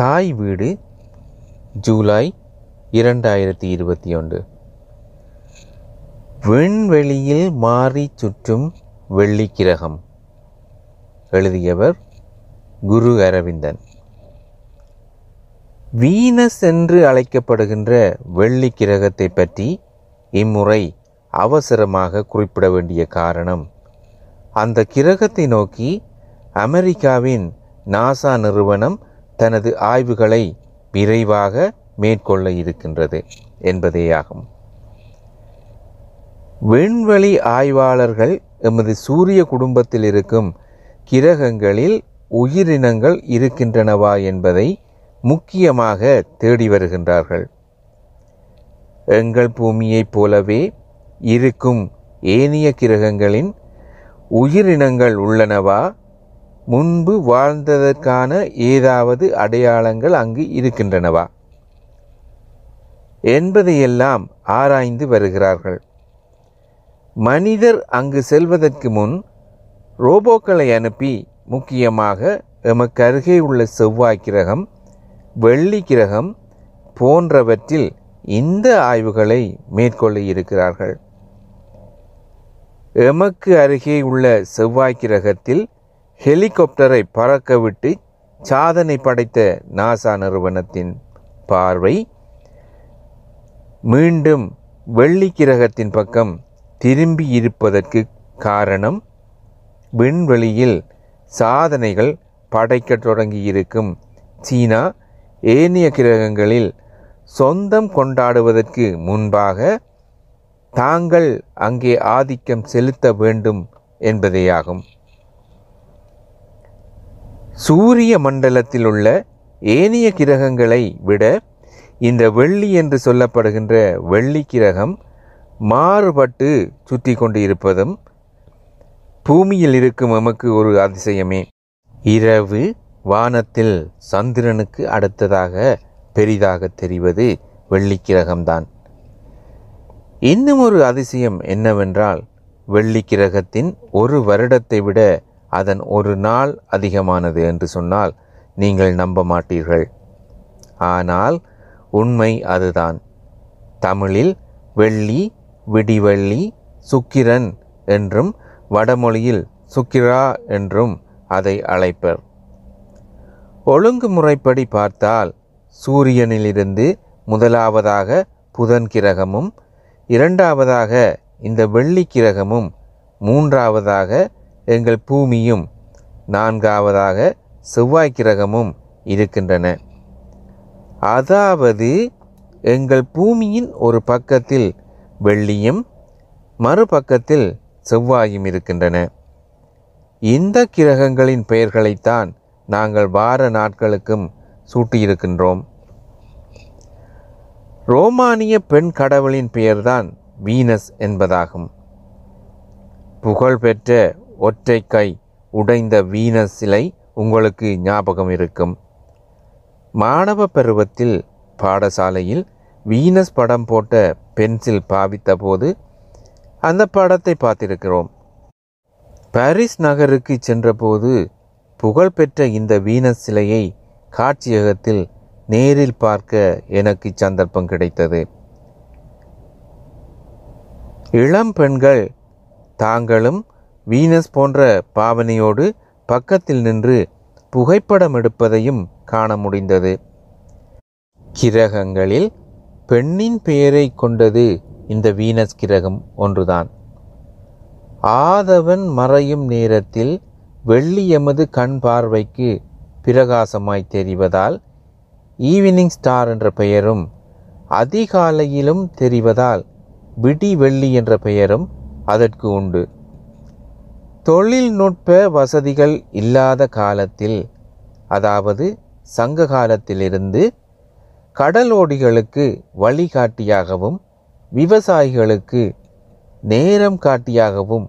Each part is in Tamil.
தாய் வீடு ஜூலை இரண்டாயிரத்தி இருபத்தி ஒன்று விண்வெளியில் மாறி சுற்றும் வெள்ளிக்கிரகம் எழுதியவர் குரு அரவிந்தன் வீனஸ் என்று அழைக்கப்படுகின்ற வெள்ளிக்கிரகத்தை பற்றி இம்முறை அவசரமாக குறிப்பிட வேண்டிய காரணம் அந்த கிரகத்தை நோக்கி அமெரிக்காவின் நாசா நிறுவனம் தனது ஆய்வுகளை விரைவாக மேற்கொள்ள இருக்கின்றது என்பதேயாகும் விண்வெளி ஆய்வாளர்கள் எமது சூரிய குடும்பத்தில் இருக்கும் கிரகங்களில் உயிரினங்கள் இருக்கின்றனவா என்பதை முக்கியமாக தேடி வருகின்றார்கள் எங்கள் பூமியைப் போலவே இருக்கும் ஏனைய கிரகங்களின் உயிரினங்கள் உள்ளனவா முன்பு வாழ்ந்ததற்கான ஏதாவது அடையாளங்கள் அங்கு இருக்கின்றனவா என்பதையெல்லாம் ஆராய்ந்து வருகிறார்கள் மனிதர் அங்கு செல்வதற்கு முன் ரோபோக்களை அனுப்பி முக்கியமாக எமக்கு அருகே உள்ள செவ்வாய் கிரகம் வெள்ளி கிரகம் போன்றவற்றில் இந்த ஆய்வுகளை மேற்கொள்ள இருக்கிறார்கள் எமக்கு அருகே உள்ள செவ்வாய் கிரகத்தில் ஹெலிகாப்டரை பறக்கவிட்டு சாதனை படைத்த நாசா நிறுவனத்தின் பார்வை மீண்டும் வெள்ளி கிரகத்தின் பக்கம் திரும்பி இருப்பதற்கு காரணம் விண்வெளியில் சாதனைகள் படைக்க தொடங்கியிருக்கும் சீனா ஏனைய கிரகங்களில் சொந்தம் கொண்டாடுவதற்கு முன்பாக தாங்கள் அங்கே ஆதிக்கம் செலுத்த வேண்டும் என்பதேயாகும் சூரிய மண்டலத்தில் உள்ள ஏனைய கிரகங்களை விட இந்த வெள்ளி என்று சொல்லப்படுகின்ற வெள்ளி கிரகம் மாறுபட்டு சுற்றி கொண்டு இருப்பதும் பூமியில் இருக்கும் நமக்கு ஒரு அதிசயமே இரவு வானத்தில் சந்திரனுக்கு அடுத்ததாக பெரிதாக தெரிவது வெள்ளிக்கிரகம்தான் இன்னும் ஒரு அதிசயம் என்னவென்றால் வெள்ளிக்கிரகத்தின் ஒரு வருடத்தை விட அதன் ஒரு நாள் அதிகமானது என்று சொன்னால் நீங்கள் நம்ப மாட்டீர்கள் ஆனால் உண்மை அதுதான் தமிழில் வெள்ளி விடிவெள்ளி சுக்கிரன் என்றும் வடமொழியில் சுக்கிரா என்றும் அதை அழைப்பர் ஒழுங்குமுறைப்படி பார்த்தால் சூரியனிலிருந்து முதலாவதாக புதன் கிரகமும் இரண்டாவதாக இந்த வெள்ளி கிரகமும் மூன்றாவதாக எங்கள் பூமியும் நான்காவதாக செவ்வாய் கிரகமும் இருக்கின்றன அதாவது எங்கள் பூமியின் ஒரு பக்கத்தில் வெள்ளியும் மறுபக்கத்தில் செவ்வாயும் இருக்கின்றன இந்த கிரகங்களின் பெயர்களைத்தான் நாங்கள் வார நாட்களுக்கும் சூட்டியிருக்கின்றோம் ரோமானிய பெண் கடவுளின் பெயர்தான் வீனஸ் என்பதாகும் புகழ்பெற்ற ஒற்றை கை உடைந்த வீண சிலை உங்களுக்கு ஞாபகம் இருக்கும் மாணவ பருவத்தில் பாடசாலையில் வீனஸ் படம் போட்ட பென்சில் பாவித்த போது அந்த படத்தை பார்த்திருக்கிறோம் பாரிஸ் நகருக்கு சென்றபோது புகழ்பெற்ற இந்த வீனஸ் சிலையை காட்சியகத்தில் நேரில் பார்க்க எனக்கு சந்தர்ப்பம் கிடைத்தது இளம் பெண்கள் தாங்களும் வீனஸ் போன்ற பாவனையோடு பக்கத்தில் நின்று புகைப்படம் எடுப்பதையும் காண முடிந்தது கிரகங்களில் பெண்ணின் பெயரை கொண்டது இந்த வீனஸ் கிரகம் ஒன்றுதான் ஆதவன் மறையும் நேரத்தில் வெள்ளி எமது கண் பார்வைக்கு பிரகாசமாய் தெரிவதால் ஈவினிங் ஸ்டார் என்ற பெயரும் அதிகாலையிலும் தெரிவதால் விடி வெள்ளி என்ற பெயரும் அதற்கு உண்டு தொழில்நுட்ப வசதிகள் இல்லாத காலத்தில் அதாவது சங்க காலத்திலிருந்து கடலோடிகளுக்கு வழிகாட்டியாகவும் விவசாயிகளுக்கு நேரம் காட்டியாகவும்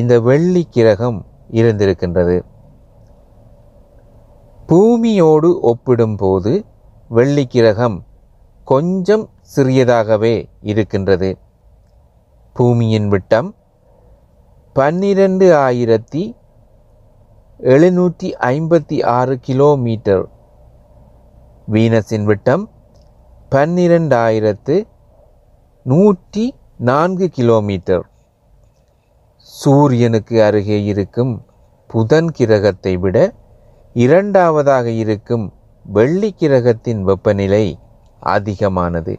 இந்த வெள்ளி கிரகம் இருந்திருக்கின்றது பூமியோடு ஒப்பிடும்போது வெள்ளி கிரகம் கொஞ்சம் சிறியதாகவே இருக்கின்றது பூமியின் விட்டம் பன்னிரண்டு ஆயிரத்தி எழுநூற்றி ஐம்பத்தி ஆறு கிலோமீட்டர் வீனஸின் விட்டம் பன்னிரெண்டாயிரத்து நூற்றி நான்கு கிலோமீட்டர் சூரியனுக்கு அருகே இருக்கும் புதன் கிரகத்தை விட இரண்டாவதாக இருக்கும் வெள்ளி கிரகத்தின் வெப்பநிலை அதிகமானது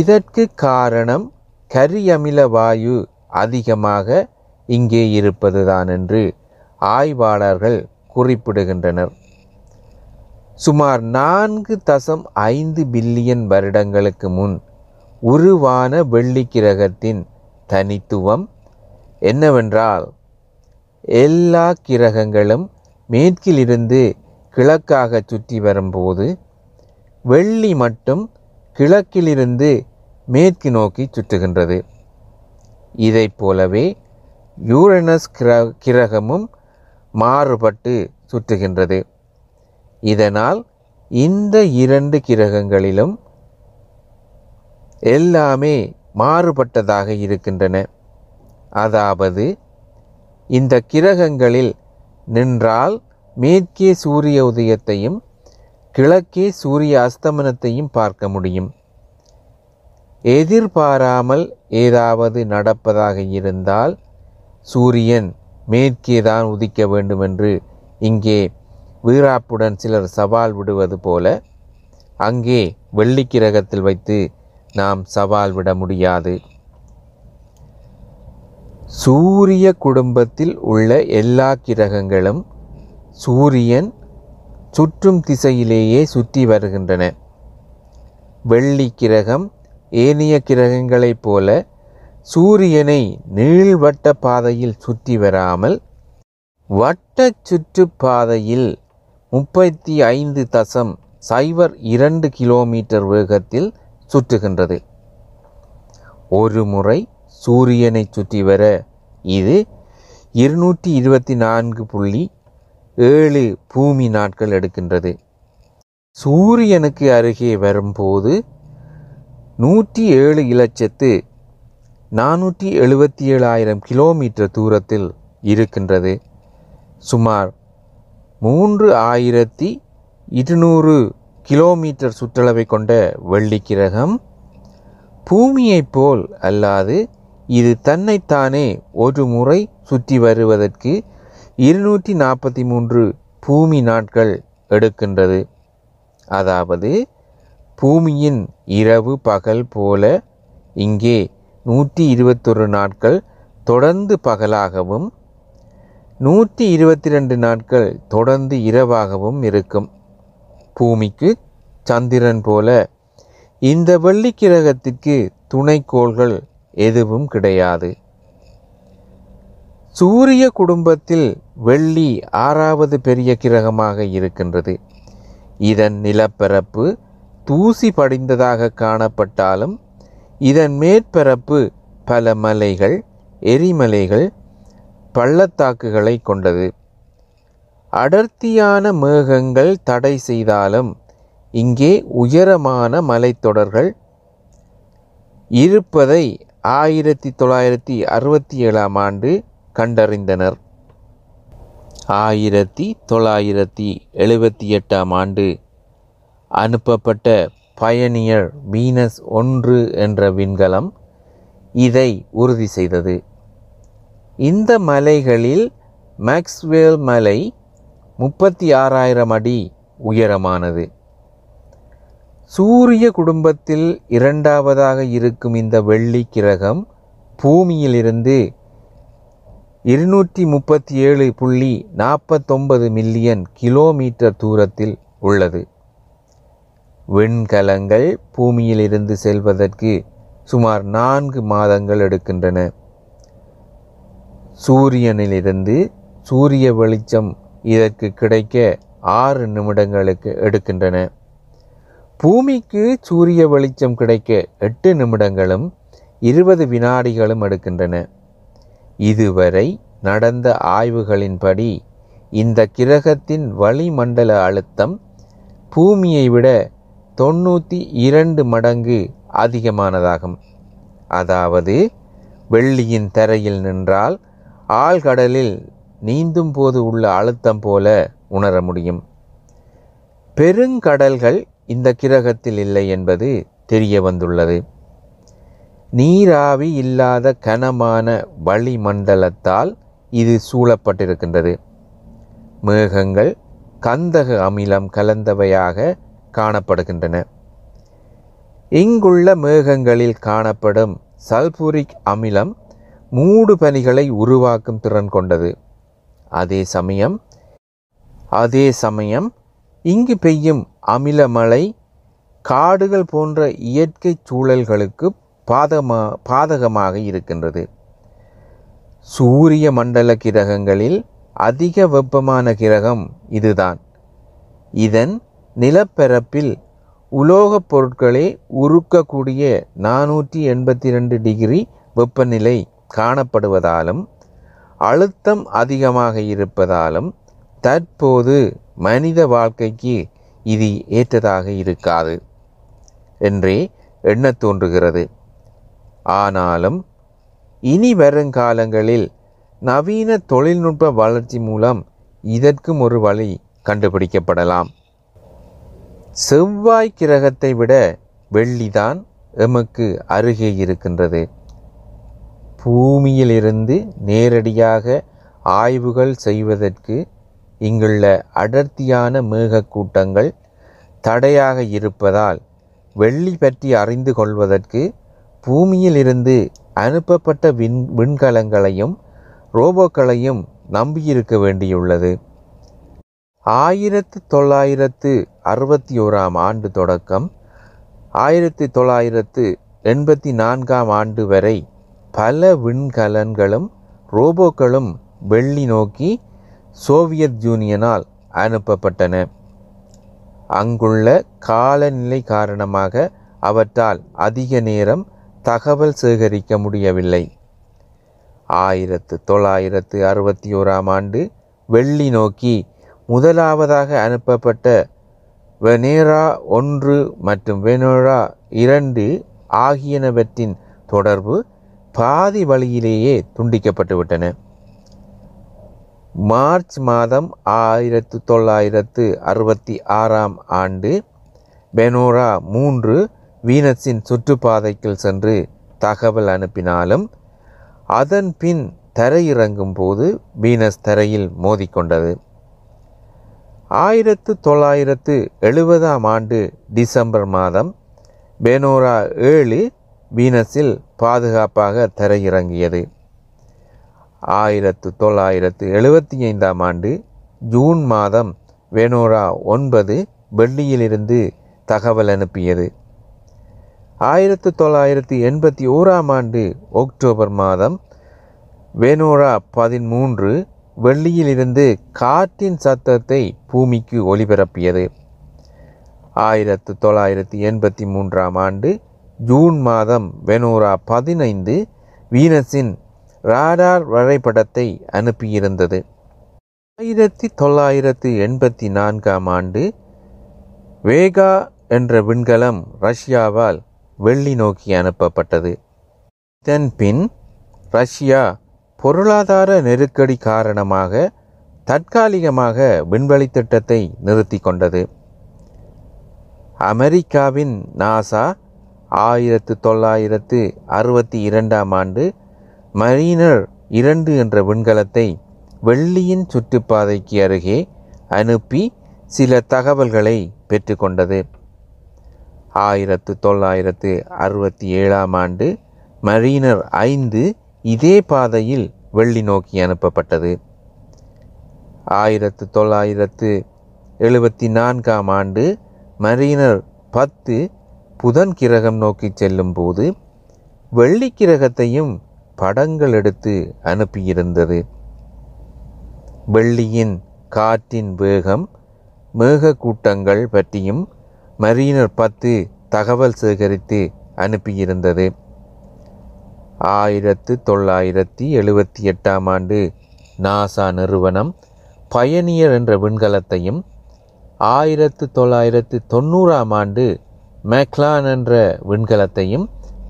இதற்கு காரணம் கரியமில வாயு அதிகமாக இங்கே இருப்பதுதான் என்று ஆய்வாளர்கள் குறிப்பிடுகின்றனர் சுமார் நான்கு தசம் ஐந்து பில்லியன் வருடங்களுக்கு முன் உருவான கிரகத்தின் தனித்துவம் என்னவென்றால் எல்லா கிரகங்களும் மேற்கிலிருந்து கிழக்காக சுற்றி வரும்போது வெள்ளி மட்டும் கிழக்கிலிருந்து மேற்கு நோக்கி சுற்றுகின்றது இதைப் போலவே யூரனஸ் கிர கிரகமும் மாறுபட்டு சுற்றுகின்றது இதனால் இந்த இரண்டு கிரகங்களிலும் எல்லாமே மாறுபட்டதாக இருக்கின்றன அதாவது இந்த கிரகங்களில் நின்றால் மேற்கே சூரிய உதயத்தையும் கிழக்கே சூரிய அஸ்தமனத்தையும் பார்க்க முடியும் எதிர்பாராமல் ஏதாவது நடப்பதாக இருந்தால் சூரியன் மேற்கே தான் உதிக்க வேண்டும் என்று இங்கே வீராப்புடன் சிலர் சவால் விடுவது போல அங்கே வெள்ளிக்கிரகத்தில் வைத்து நாம் சவால் விட முடியாது சூரிய குடும்பத்தில் உள்ள எல்லா கிரகங்களும் சூரியன் சுற்றும் திசையிலேயே சுற்றி வருகின்றன வெள்ளி கிரகம் ஏனைய கிரகங்களைப் போல சூரியனை நீள்வட்ட பாதையில் சுற்றி வராமல் வட்ட சுற்றுப்பாதையில் முப்பத்தி ஐந்து தசம் சைபர் இரண்டு கிலோமீட்டர் வேகத்தில் சுற்றுகின்றது ஒரு முறை சூரியனை சுற்றி வர இது இருநூற்றி இருபத்தி நான்கு புள்ளி ஏழு பூமி நாட்கள் எடுக்கின்றது சூரியனுக்கு அருகே வரும்போது நூற்றி ஏழு இலட்சத்து நானூற்றி எழுபத்தி ஏழாயிரம் கிலோமீட்டர் தூரத்தில் இருக்கின்றது சுமார் மூன்று ஆயிரத்தி இருநூறு கிலோமீட்டர் சுற்றளவை கொண்ட கிரகம் பூமியைப் போல் அல்லாது இது தன்னைத்தானே ஒரு முறை சுற்றி வருவதற்கு இருநூற்றி நாற்பத்தி மூன்று பூமி நாட்கள் எடுக்கின்றது அதாவது பூமியின் இரவு பகல் போல இங்கே நூற்றி இருபத்தொரு நாட்கள் தொடர்ந்து பகலாகவும் நூற்றி இருபத்தி ரெண்டு நாட்கள் தொடர்ந்து இரவாகவும் இருக்கும் பூமிக்கு சந்திரன் போல இந்த வெள்ளி கிரகத்திற்கு துணைக்கோள்கள் எதுவும் கிடையாது சூரிய குடும்பத்தில் வெள்ளி ஆறாவது பெரிய கிரகமாக இருக்கின்றது இதன் நிலப்பரப்பு தூசி படிந்ததாக காணப்பட்டாலும் இதன் மேற்பரப்பு பல மலைகள் எரிமலைகள் பள்ளத்தாக்குகளை கொண்டது அடர்த்தியான மேகங்கள் தடை செய்தாலும் இங்கே உயரமான மலைத்தொடர்கள் இருப்பதை ஆயிரத்தி தொள்ளாயிரத்தி அறுபத்தி ஏழாம் ஆண்டு கண்டறிந்தனர் ஆயிரத்தி தொள்ளாயிரத்தி எழுபத்தி எட்டாம் ஆண்டு அனுப்பப்பட்ட பயனியர் மீனஸ் ஒன்று என்ற விண்கலம் இதை உறுதி செய்தது இந்த மலைகளில் மேக்ஸ்வேல் மலை முப்பத்தி ஆறாயிரம் அடி உயரமானது சூரிய குடும்பத்தில் இரண்டாவதாக இருக்கும் இந்த வெள்ளி கிரகம் பூமியிலிருந்து இருநூற்றி முப்பத்தி ஏழு புள்ளி நாற்பத்தொன்பது மில்லியன் கிலோமீட்டர் தூரத்தில் உள்ளது விண்கலங்கள் பூமியிலிருந்து செல்வதற்கு சுமார் நான்கு மாதங்கள் எடுக்கின்றன சூரியனிலிருந்து சூரிய வெளிச்சம் இதற்கு கிடைக்க ஆறு நிமிடங்களுக்கு எடுக்கின்றன பூமிக்கு சூரிய வெளிச்சம் கிடைக்க எட்டு நிமிடங்களும் இருபது வினாடிகளும் எடுக்கின்றன இதுவரை நடந்த ஆய்வுகளின்படி இந்த கிரகத்தின் வளிமண்டல அழுத்தம் பூமியை விட தொண்ணூற்றி இரண்டு மடங்கு அதிகமானதாகும் அதாவது வெள்ளியின் தரையில் நின்றால் ஆழ்கடலில் நீந்தும் போது உள்ள அழுத்தம் போல உணர முடியும் பெருங்கடல்கள் இந்த கிரகத்தில் இல்லை என்பது தெரிய வந்துள்ளது நீராவி இல்லாத கனமான வளிமண்டலத்தால் இது சூழப்பட்டிருக்கின்றது மேகங்கள் கந்தக அமிலம் கலந்தவையாக காணப்படுகின்றன இங்குள்ள மேகங்களில் காணப்படும் சல்பூரிக் அமிலம் மூடு பனிகளை உருவாக்கும் திறன் கொண்டது அதே சமயம் அதே சமயம் இங்கு பெய்யும் அமில மழை காடுகள் போன்ற இயற்கை சூழல்களுக்கு பாதமா பாதகமாக இருக்கின்றது சூரிய மண்டல கிரகங்களில் அதிக வெப்பமான கிரகம் இதுதான் இதன் நிலப்பரப்பில் உலோகப் பொருட்களை உருக்கக்கூடிய நானூற்றி எண்பத்தி ரெண்டு டிகிரி வெப்பநிலை காணப்படுவதாலும் அழுத்தம் அதிகமாக இருப்பதாலும் தற்போது மனித வாழ்க்கைக்கு இது ஏற்றதாக இருக்காது என்றே எண்ண தோன்றுகிறது ஆனாலும் இனி வருங்காலங்களில் நவீன தொழில்நுட்ப வளர்ச்சி மூலம் இதற்கும் ஒரு வழி கண்டுபிடிக்கப்படலாம் செவ்வாய் கிரகத்தை விட வெள்ளிதான் எமக்கு அருகே இருக்கின்றது பூமியிலிருந்து நேரடியாக ஆய்வுகள் செய்வதற்கு இங்குள்ள அடர்த்தியான மேகக்கூட்டங்கள் தடையாக இருப்பதால் வெள்ளி பற்றி அறிந்து கொள்வதற்கு பூமியிலிருந்து அனுப்பப்பட்ட விண் விண்கலங்களையும் ரோபோக்களையும் நம்பியிருக்க வேண்டியுள்ளது ஆயிரத்து தொள்ளாயிரத்து அறுபத்தி ஓராம் ஆண்டு தொடக்கம் ஆயிரத்தி தொள்ளாயிரத்து எண்பத்தி நான்காம் ஆண்டு வரை பல விண்கலன்களும் ரோபோக்களும் வெள்ளி நோக்கி சோவியத் யூனியனால் அனுப்பப்பட்டன அங்குள்ள காலநிலை காரணமாக அவற்றால் அதிக நேரம் தகவல் சேகரிக்க முடியவில்லை ஆயிரத்து தொள்ளாயிரத்து அறுபத்தி ஓராம் ஆண்டு வெள்ளி நோக்கி முதலாவதாக அனுப்பப்பட்ட வெனேரா ஒன்று மற்றும் வெனோரா இரண்டு ஆகியனவற்றின் தொடர்பு பாதி வழியிலேயே துண்டிக்கப்பட்டுவிட்டன மார்ச் மாதம் ஆயிரத்து தொள்ளாயிரத்து அறுபத்தி ஆறாம் ஆண்டு பெனோரா மூன்று வீனஸின் சுற்றுப்பாதைக்குள் சென்று தகவல் அனுப்பினாலும் அதன் பின் தரையிறங்கும் போது வீனஸ் தரையில் மோதிக்கொண்டது ஆயிரத்து தொள்ளாயிரத்து எழுபதாம் ஆண்டு டிசம்பர் மாதம் பெனோரா ஏழு வீனஸில் பாதுகாப்பாக தரையிறங்கியது ஆயிரத்து தொள்ளாயிரத்து எழுபத்தி ஐந்தாம் ஆண்டு ஜூன் மாதம் வெனோரா ஒன்பது வெள்ளியிலிருந்து தகவல் அனுப்பியது ஆயிரத்து தொள்ளாயிரத்து எண்பத்தி ஓராம் ஆண்டு அக்டோபர் மாதம் வெனோரா பதிமூன்று வெள்ளியிலிருந்து காற்றின் சத்தத்தை பூமிக்கு ஒளிபரப்பியது ஆயிரத்து தொள்ளாயிரத்து எண்பத்தி மூன்றாம் ஆண்டு ஜூன் மாதம் வெனூரா பதினைந்து வீனஸின் ராடார் வரைபடத்தை அனுப்பியிருந்தது ஆயிரத்தி தொள்ளாயிரத்து எண்பத்தி நான்காம் ஆண்டு வேகா என்ற விண்கலம் ரஷ்யாவால் வெள்ளி நோக்கி அனுப்பப்பட்டது தென்பின் ரஷ்யா பொருளாதார நெருக்கடி காரணமாக தற்காலிகமாக விண்வெளி திட்டத்தை நிறுத்தி கொண்டது அமெரிக்காவின் நாசா ஆயிரத்து தொள்ளாயிரத்து அறுபத்தி இரண்டாம் ஆண்டு மரீனர் இரண்டு என்ற விண்கலத்தை வெள்ளியின் சுற்றுப்பாதைக்கு அருகே அனுப்பி சில தகவல்களை பெற்றுக்கொண்டது ஆயிரத்து தொள்ளாயிரத்து அறுபத்தி ஏழாம் ஆண்டு மரீனர் ஐந்து இதே பாதையில் வெள்ளி நோக்கி அனுப்பப்பட்டது ஆயிரத்து தொள்ளாயிரத்து எழுபத்தி நான்காம் ஆண்டு மரீனர் பத்து புதன் கிரகம் நோக்கி செல்லும் போது வெள்ளி கிரகத்தையும் படங்கள் எடுத்து அனுப்பியிருந்தது வெள்ளியின் காற்றின் வேகம் மேகக்கூட்டங்கள் பற்றியும் மரீனர் பத்து தகவல் சேகரித்து அனுப்பியிருந்தது ஆயிரத்து தொள்ளாயிரத்தி எழுபத்தி எட்டாம் ஆண்டு நாசா நிறுவனம் பயணியர் என்ற விண்கலத்தையும் ஆயிரத்து தொள்ளாயிரத்து தொண்ணூறாம் ஆண்டு மேக்லான் என்ற விண்கலத்தையும்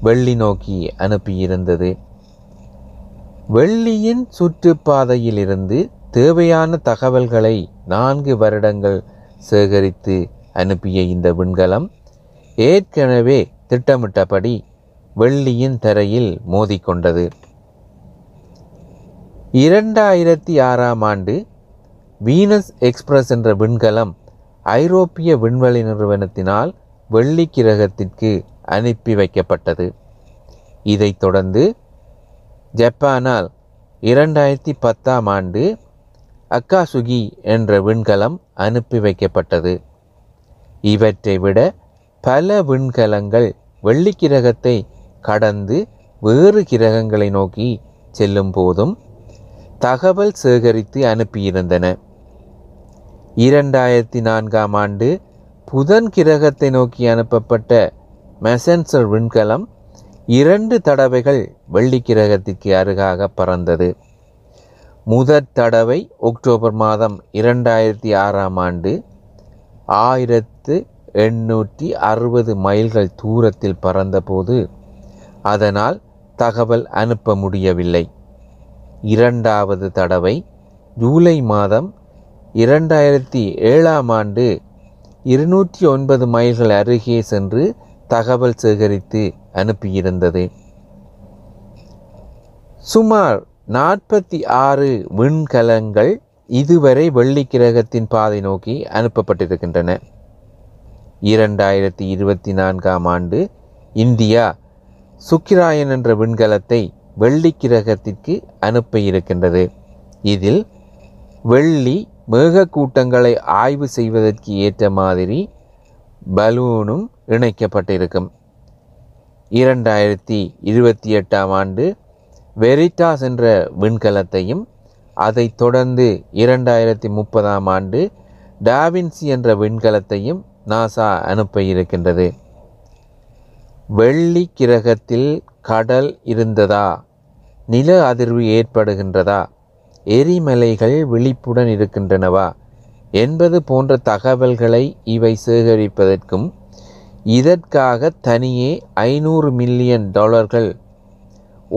வெள்ளி நோக்கி அனுப்பியிருந்தது வெள்ளியின் சுற்றுப்பாதையிலிருந்து தேவையான தகவல்களை நான்கு வருடங்கள் சேகரித்து அனுப்பிய இந்த விண்கலம் ஏற்கனவே திட்டமிட்டபடி வெள்ளியின் தரையில் மோதிக்கொண்டது இரண்டாயிரத்தி ஆறாம் ஆண்டு வீனஸ் எக்ஸ்பிரஸ் என்ற விண்கலம் ஐரோப்பிய விண்வெளி நிறுவனத்தினால் வெள்ளி கிரகத்திற்கு அனுப்பி வைக்கப்பட்டது இதைத் தொடர்ந்து ஜப்பானால் இரண்டாயிரத்தி பத்தாம் ஆண்டு அக்காசுகி என்ற விண்கலம் அனுப்பி வைக்கப்பட்டது இவற்றை விட பல விண்கலங்கள் வெள்ளிக்கிரகத்தை கடந்து வேறு கிரகங்களை நோக்கி செல்லும் போதும் தகவல் சேகரித்து அனுப்பியிருந்தன இரண்டாயிரத்தி நான்காம் ஆண்டு புதன் கிரகத்தை நோக்கி அனுப்பப்பட்ட மெசன்சர் விண்கலம் இரண்டு தடவைகள் வெள்ளி கிரகத்திற்கு அருகாக பறந்தது முதற் தடவை அக்டோபர் மாதம் இரண்டாயிரத்தி ஆறாம் ஆண்டு ஆயிரத்து எண்ணூற்றி அறுபது மைல்கள் தூரத்தில் பறந்தபோது அதனால் தகவல் அனுப்ப முடியவில்லை இரண்டாவது தடவை ஜூலை மாதம் இரண்டாயிரத்தி ஏழாம் ஆண்டு இருநூற்றி ஒன்பது மைல்கள் அருகே சென்று தகவல் சேகரித்து அனுப்பியிருந்தது சுமார் நாற்பத்தி ஆறு விண்கலங்கள் இதுவரை வெள்ளி கிரகத்தின் பாதை நோக்கி அனுப்பப்பட்டிருக்கின்றன இரண்டாயிரத்தி இருபத்தி நான்காம் ஆண்டு இந்தியா சுக்கிராயன் என்ற விண்கலத்தை வெள்ளி கிரகத்திற்கு அனுப்ப இருக்கின்றது இதில் வெள்ளி மேகக்கூட்டங்களை ஆய்வு செய்வதற்கு ஏற்ற மாதிரி பலூனும் இணைக்கப்பட்டிருக்கும் இரண்டாயிரத்தி இருபத்தி எட்டாம் ஆண்டு வெரிட்டாஸ் என்ற விண்கலத்தையும் அதைத் தொடர்ந்து இரண்டாயிரத்தி முப்பதாம் ஆண்டு டாவின்சி என்ற விண்கலத்தையும் நாசா அனுப்ப இருக்கின்றது வெள்ளி கிரகத்தில் கடல் இருந்ததா நில அதிர்வு ஏற்படுகின்றதா எரிமலைகள் விழிப்புடன் இருக்கின்றனவா என்பது போன்ற தகவல்களை இவை சேகரிப்பதற்கும் இதற்காக தனியே ஐநூறு மில்லியன் டாலர்கள்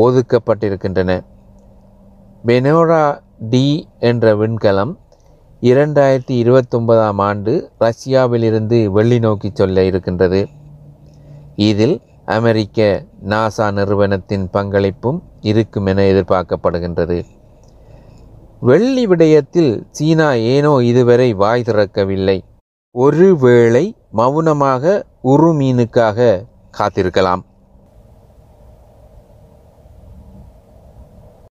ஒதுக்கப்பட்டிருக்கின்றன பெனோரா டி என்ற விண்கலம் இரண்டாயிரத்தி இருபத்தொன்பதாம் ஆண்டு ரஷ்யாவிலிருந்து வெள்ளி நோக்கி சொல்ல இருக்கின்றது இதில் அமெரிக்க நாசா நிறுவனத்தின் பங்களிப்பும் இருக்கும் என எதிர்பார்க்கப்படுகின்றது வெள்ளி விடயத்தில் சீனா ஏனோ இதுவரை வாய் திறக்கவில்லை ஒருவேளை மௌனமாக உருமீனுக்காக காத்திருக்கலாம்